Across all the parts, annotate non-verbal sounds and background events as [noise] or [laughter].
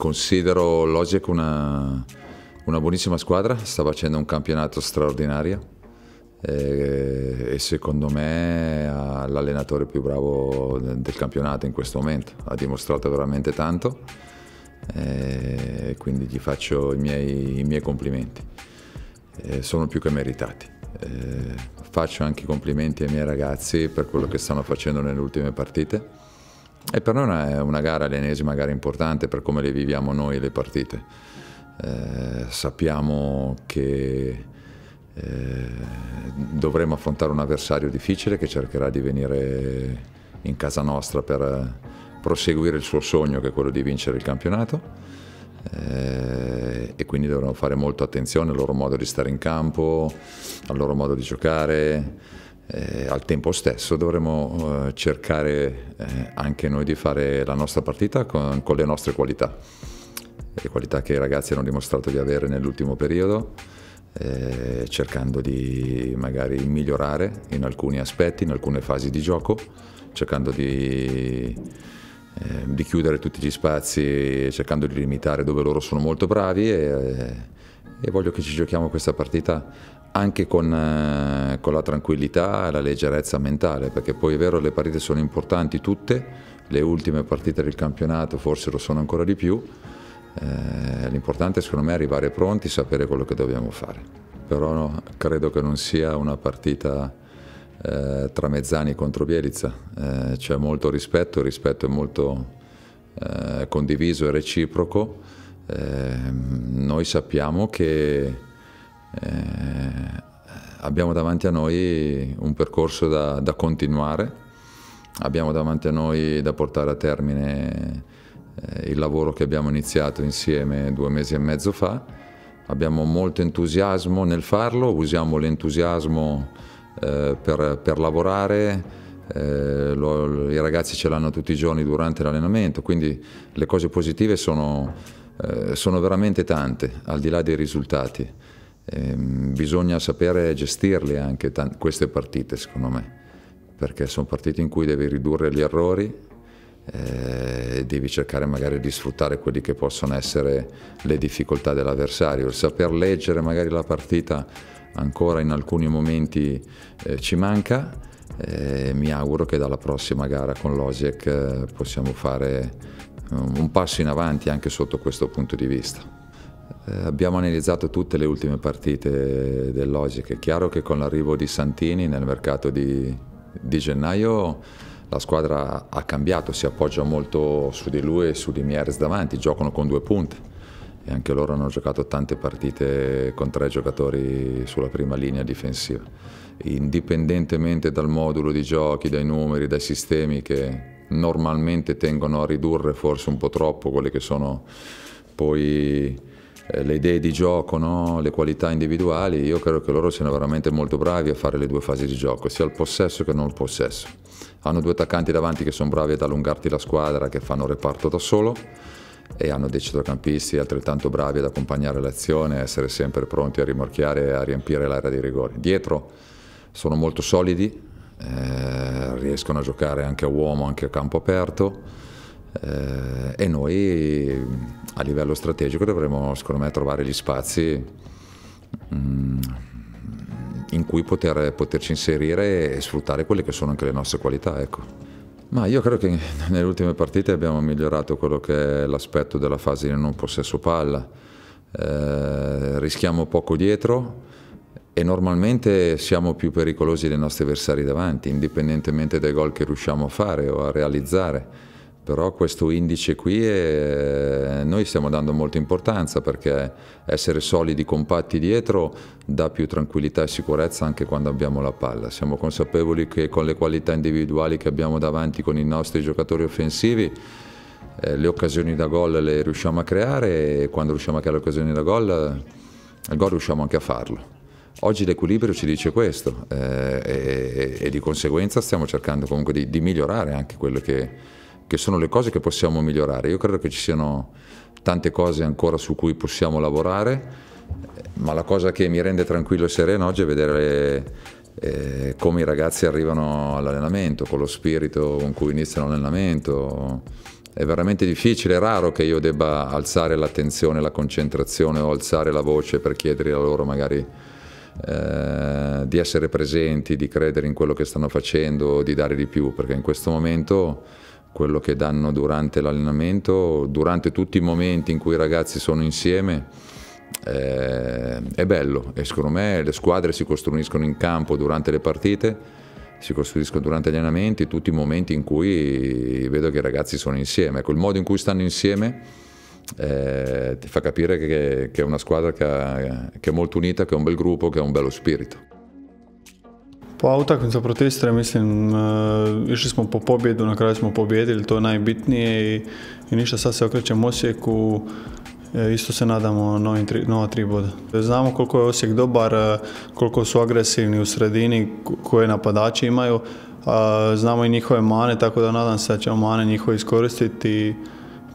Considero Logic una, una buonissima squadra, sta facendo un campionato straordinario eh, e secondo me ha l'allenatore più bravo del campionato in questo momento, ha dimostrato veramente tanto eh, e quindi gli faccio i miei, i miei complimenti, e eh, sono più che meritati. E faccio anche i complimenti ai miei ragazzi per quello che stanno facendo nelle ultime partite e per noi è una gara, l'ennesima gara importante per come le viviamo noi le partite. Eh, sappiamo che eh, dovremo affrontare un avversario difficile che cercherà di venire in casa nostra per proseguire il suo sogno che è quello di vincere il campionato. Eh, e quindi dovremo fare molta attenzione al loro modo di stare in campo, al loro modo di giocare, eh, al tempo stesso dovremo eh, cercare eh, anche noi di fare la nostra partita con, con le nostre qualità, le qualità che i ragazzi hanno dimostrato di avere nell'ultimo periodo, eh, cercando di magari migliorare in alcuni aspetti, in alcune fasi di gioco, cercando di, eh, di chiudere tutti gli spazi, cercando di limitare dove loro sono molto bravi. E, e voglio che ci giochiamo questa partita anche con, eh, con la tranquillità e la leggerezza mentale, perché poi è vero le partite sono importanti tutte, le ultime partite del campionato forse lo sono ancora di più, eh, l'importante secondo me è arrivare pronti, e sapere quello che dobbiamo fare, però no, credo che non sia una partita eh, tra Mezzani contro Bielizza, eh, c'è molto rispetto, il rispetto è molto eh, condiviso e reciproco. Ehm, noi sappiamo che eh, abbiamo davanti a noi un percorso da, da, continuare, abbiamo davanti a noi da portare a termine eh, il lavoro che abbiamo iniziato insieme due mesi e mezzo fa, abbiamo molto entusiasmo nel farlo, usiamo l'entusiasmo eh, per, per lavorare, eh, lo, i ragazzi ce l'hanno tutti i giorni durante l'allenamento, quindi le cose positive sono eh, sono veramente tante, al di là dei risultati. Eh, bisogna sapere gestirle anche queste partite, secondo me, perché sono partite in cui devi ridurre gli errori eh, devi cercare magari di sfruttare quelli che possono essere le difficoltà dell'avversario, saper leggere magari la partita ancora in alcuni momenti eh, ci manca. Eh, mi auguro che dalla prossima gara con l'Osiec eh, possiamo fare eh, un passo in avanti anche sotto questo punto di vista. Eh, abbiamo analizzato tutte le ultime partite del dell'Ogic, è chiaro che con l'arrivo di Santini nel mercato di, di gennaio la squadra ha cambiato, si appoggia molto su di lui e su di Mieres davanti, giocano con due punte e anche loro hanno giocato tante partite con tre giocatori sulla prima linea difensiva. Indipendentemente dal modulo di giochi, dai numeri, dai sistemi che, normalmente tengono a ridurre forse un po' troppo quelle che sono poi eh, le idee di gioco, no? le qualità individuali, io credo che loro siano veramente molto bravi a fare le due fasi di gioco, sia il possesso che non il possesso. Hanno due attaccanti davanti che sono bravi ad allungarti la squadra, che fanno reparto da solo e hanno dei centrocampisti altrettanto bravi ad accompagnare l'azione, essere sempre pronti a rimorchiare e a riempire l'area di rigore. Dietro sono molto solidi, eh, riescono a giocare anche a uomo, anche a campo aperto eh, e noi a livello strategico dovremo secondo me trovare gli spazi mh, mm, in cui poter, poterci inserire e sfruttare quelle che sono anche le nostre qualità. Ecco. Ma io credo che [laughs] nelle ultime partite abbiamo migliorato quello che è l'aspetto della fase di non possesso palla. Eh, rischiamo poco dietro, e normalmente siamo più pericolosi dei nostri avversari davanti, indipendentemente dai gol che riusciamo a fare o a realizzare. Però questo indice qui è... Eh, noi stiamo dando molta importanza perché essere solidi, compatti dietro dà più tranquillità e sicurezza anche quando abbiamo la palla. Siamo consapevoli che con le qualità individuali che abbiamo davanti con i nostri giocatori offensivi eh, le occasioni da gol le riusciamo a creare e quando riusciamo a creare le occasioni da gol, al eh, gol riusciamo anche a farlo. Oggi l'equilibrio ci dice questo eh, e, e, di conseguenza stiamo cercando comunque di, di migliorare anche quelle che, che, sono le cose che possiamo migliorare. Io credo che ci siano tante cose ancora su cui possiamo lavorare, eh, ma la cosa che mi rende tranquillo e sereno oggi è vedere le, eh, come i ragazzi arrivano all'allenamento, con lo spirito con cui iniziano l'allenamento. È veramente difficile, è raro che io debba alzare l'attenzione, la concentrazione o alzare la voce per chiedere a loro magari eh, di essere presenti, di credere in quello che stanno facendo, di dare di più, perché in questo momento quello che danno durante l'allenamento, durante tutti i momenti in cui i ragazzi sono insieme, eh, è bello e secondo me le squadre si costruiscono in campo durante le partite, si costruiscono durante gli allenamenti, tutti i momenti in cui vedo che i ragazzi sono insieme, ecco il modo in cui stanno insieme eh, ti fa capire che, che è una squadra che, ha, che, è molto unita, che è un bel gruppo, che ha un bello spirito. Pa utakmica protiv Istre, mislim, išli smo po pobjedu, na kraju smo pobjedili, to je najbitnije i, ništa, sad se okrećemo Osijeku, isto se nadamo nova tri boda. Znamo koliko je Osijek dobar, koliko eh, su agresivni u sredini, koje napadači imaju, znamo eh, i njihove mane, tako da nadam se da ćemo mane njihove iskoristiti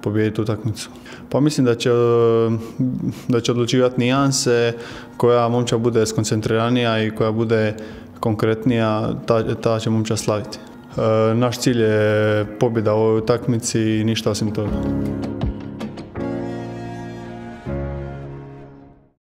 pobijediti utakmicu. Pa mislim da će, da će odlučivati nijanse koja momča bude skoncentriranija i koja bude konkretnija, ta, ta će momča slaviti. E, naš cilj je pobjeda u ovoj utakmici i ništa osim toga.